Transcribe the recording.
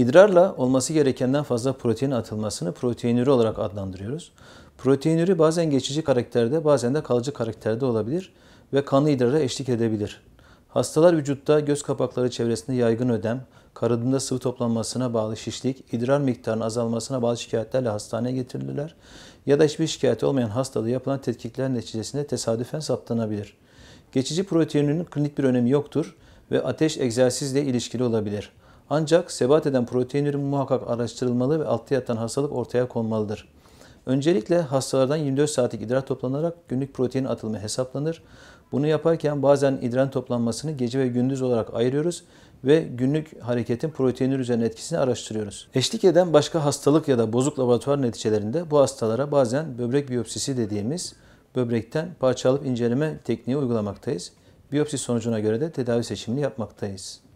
İdrarla olması gerekenden fazla protein atılmasını proteinürü olarak adlandırıyoruz. Proteinürü bazen geçici karakterde bazen de kalıcı karakterde olabilir ve kanlı idrara eşlik edebilir. Hastalar vücutta göz kapakları çevresinde yaygın ödem, karınında sıvı toplanmasına bağlı şişlik, idrar miktarının azalmasına bağlı şikayetlerle hastaneye getirilirler ya da hiçbir şikayeti olmayan hastalığı yapılan tetkikler neticesinde tesadüfen saptanabilir. Geçici proteininin klinik bir önemi yoktur ve ateş egzersizle ilişkili olabilir. Ancak sebat eden protein ürünü muhakkak araştırılmalı ve altta yatan hastalık ortaya konmalıdır. Öncelikle hastalardan 24 saatlik idrar toplanarak günlük protein atılımı hesaplanır. Bunu yaparken bazen idrar toplanmasını gece ve gündüz olarak ayırıyoruz ve günlük hareketin proteinler üzerine etkisini araştırıyoruz. Eşlik eden başka hastalık ya da bozuk laboratuvar neticelerinde bu hastalara bazen böbrek biyopsisi dediğimiz böbrekten parça alıp inceleme tekniği uygulamaktayız. Biyopsi sonucuna göre de tedavi seçimini yapmaktayız.